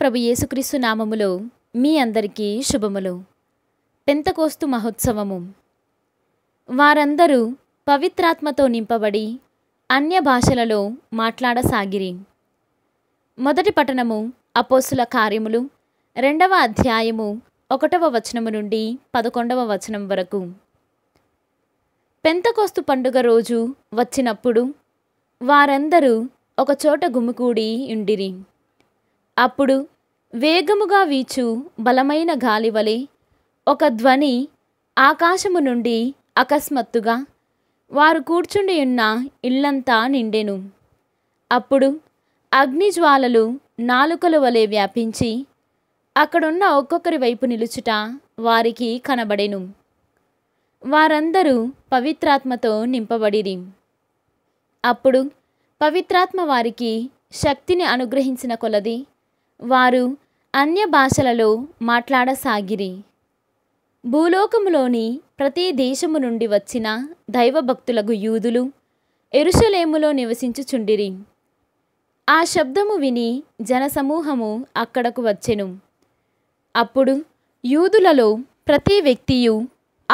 ప్రభు యేసుక్రీస్తు నామములో మీ అందరికీ శుభములు పెంతకోస్తు మహోత్సవము వారందరూ పవిత్రాత్మతో నింపబడి అన్య భాషలలో మాట్లాడసాగిరి మొదటి పట్టణము అపోసుల కార్యములు రెండవ అధ్యాయము ఒకటవ వచనము నుండి పదకొండవ వచనం వరకు పెంతకోస్తు పండుగ రోజు వచ్చినప్పుడు వారందరూ ఒకచోట గుమికూడి ఉండిరి అప్పుడు వేగముగా వీచు బలమైన గాలివలి ఒక ధ్వని ఆకాశము నుండి అకస్మాత్తుగా వారు కూర్చుండి ఉన్న ఇళ్లంతా నిండెను అప్పుడు అగ్నిజ్వాలలు నాలుకలు వలె వ్యాపించి అక్కడున్న ఒక్కొక్కరి వైపు నిలుచుట వారికి కనబడెను వారందరూ పవిత్రాత్మతో నింపబడిరి అప్పుడు పవిత్రాత్మ వారికి శక్తిని అనుగ్రహించిన కొలది వారు అన్య భాషలలో మాట్లాడసాగిరి భూలోకములోని ప్రతి దేశము నుండి వచ్చిన దైవభక్తులకు యూదులు ఎరుషలేములో నివసించుచుండిరి ఆ శబ్దము విని జనసమూహము అక్కడకు వచ్చెను అప్పుడు యూదులలో ప్రతి వ్యక్తియు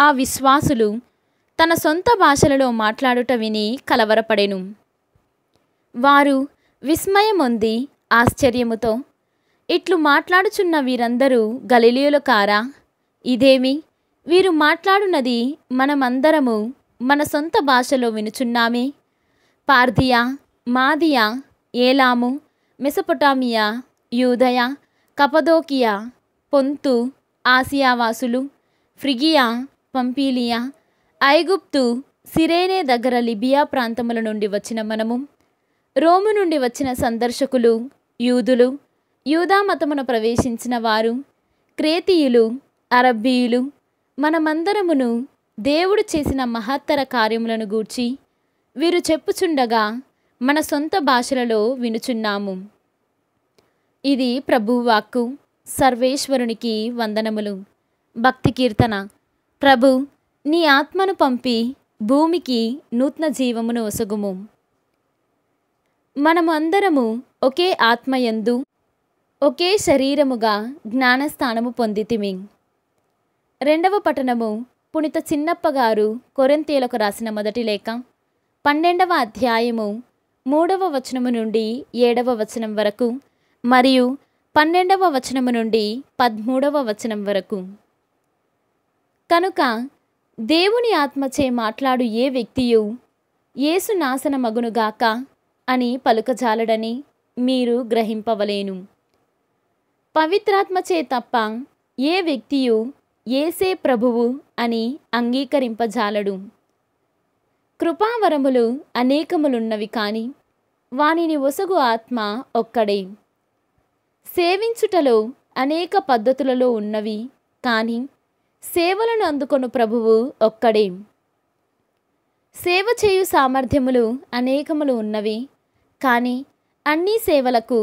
ఆ విశ్వాసులు తన సొంత భాషలలో మాట్లాడుట విని కలవరపడెను వారు విస్మయమొంది ఆశ్చర్యముతో ఇట్లు మాట్లాడుచున్న వీరందరూ గలిలియుల కారా ఇదేమి వీరు మాట్లాడున్నది మనమందరము మన సొంత భాషలో వినుచున్నామే పార్థియా మాదియా ఏలాము మెసపొటామియా యూదయ కపదోకియా పొంతు ఆసియావాసులు ఫ్రిగియా పంపీలియా ఐగుప్తు సిరేనే దగ్గర లిబియా ప్రాంతముల నుండి వచ్చిన మనము రోము నుండి వచ్చిన సందర్శకులు యూదులు యూదా ప్రవేశించిన వారు క్రేతీయులు అరబ్బీయులు మనమందరమును దేవుడు చేసిన మహత్తర కార్యములను గూర్చి వీరు చెప్పుచుండగా మన సొంత భాషలలో వినుచున్నాము ఇది ప్రభువాక్కు సర్వేశ్వరునికి వందనములు భక్తి కీర్తన ప్రభు నీ ఆత్మను పంపి భూమికి నూతన జీవమును ఒసగుము మనము అందరము ఒకే ఆత్మయందు ఒకే శరీరముగా జ్ఞానస్థానము పొందితిమి రెండవ పఠనము పుణిత చిన్నప్పగారు గారు కొరంతీలకు రాసిన మొదటి లేఖ పన్నెండవ అధ్యాయము మూడవ వచనము నుండి ఏడవ వచనం వరకు మరియు పన్నెండవ వచనము నుండి పద్మూడవ వచనం వరకు కనుక దేవుని ఆత్మచే మాట్లాడు ఏ వ్యక్తియు ఏసునాశన మగునుగాక అని పలుకజాలడని మీరు గ్రహింపవలేను పవిత్రాత్మచే తప్ప ఏ వ్యక్తియు ఏసే ప్రభువు అని అంగీకరింపజాలడు కృపావరములు అనేకములున్నవి కాని వానిని ఒసగు ఆత్మ ఒక్కడే సేవించుటలో అనేక పద్ధతులలో ఉన్నవి కానీ సేవలను అందుకొను ప్రభువు ఒక్కడే సేవ చేయు సామర్థ్యములు అనేకములు ఉన్నవి కానీ అన్ని సేవలకు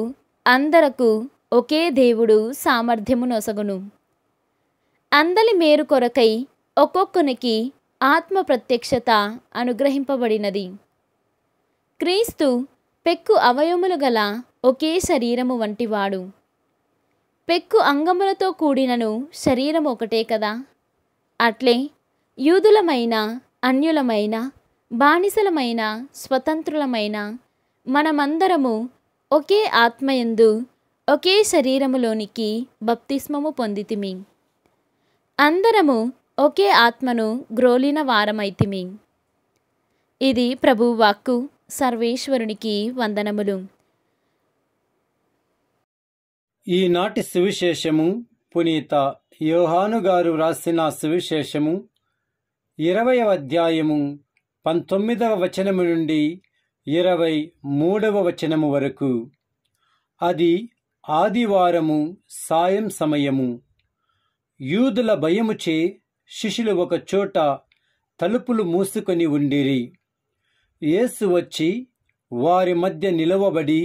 అందరకు ఒకే దేవుడు సామర్థ్యము నొసగును అందలి మేరు కొరకై ఒక్కొక్కనికి ఆత్మ ప్రత్యక్షత అనుగ్రహింపబడినది క్రీస్తు పెక్కు అవయములు గల ఒకే శరీరము వంటివాడు పెక్కు అంగములతో కూడినను శరీరం ఒకటే కదా అట్లే యూదులమైన అన్యులమైన బానిసలమైన స్వతంత్రులమైన మనమందరము ఒకే ఆత్మయందు ఒకే శరీరములోనికి బప్తిస్మము పొందితిమి అందరము ఒకే ఆత్మను గ్రోలిన వారమైతిమి ఇది ప్రభువాక్కు సర్వేశ్వరునికి వందనములు ఈనాటి సువిశేషము పునీత యోహానుగారు వ్రాసిన సువిశేషము ఇరవై అధ్యాయము పంతొమ్మిదవ వచనము నుండి ఇరవై మూడవ వచనము వరకు అది ఆదివారము సాయం సమయము యూదుల భయముచే శిష్యులు ఒక చోట తలుపులు మూసుకొని ఉండిరి యేసు వచ్చి వారి మధ్య నిలవబడి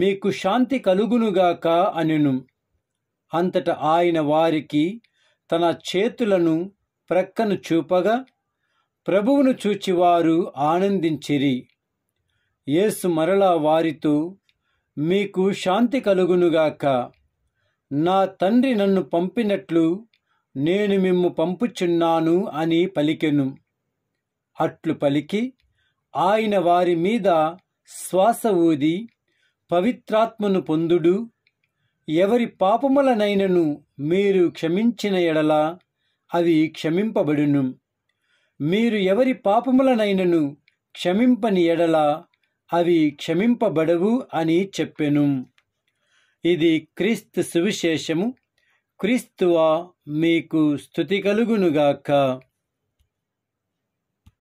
మీకు శాంతి కలుగునుగాక అనెను అంతట ఆయన వారికి తన చేతులను ప్రక్కను చూపగా ప్రభువును చూచి వారు ఆనందించిరి యేసు మరలా వారితో మీకు శాంతి కలుగునుగాక నా తండ్రి నన్ను పంపినట్లు నేను మిమ్ము పంపుచున్నాను అని పలికెను అట్లు పలికి ఆయన వారి మీద శ్వాస ఊది పవిత్రాత్మను పొందుడు ఎవరి పాపములనైనను మీరు క్షమించిన ఎడల అవి క్షమింపబడును మీరు ఎవరి పాపములనైనను క్షమింపని ఎడల అవి క్షమింపబడవు అని చెప్పెను ఇది క్రీస్తు సువిశేషము క్రీస్తువా మీకు స్థుతి కలుగునుగాక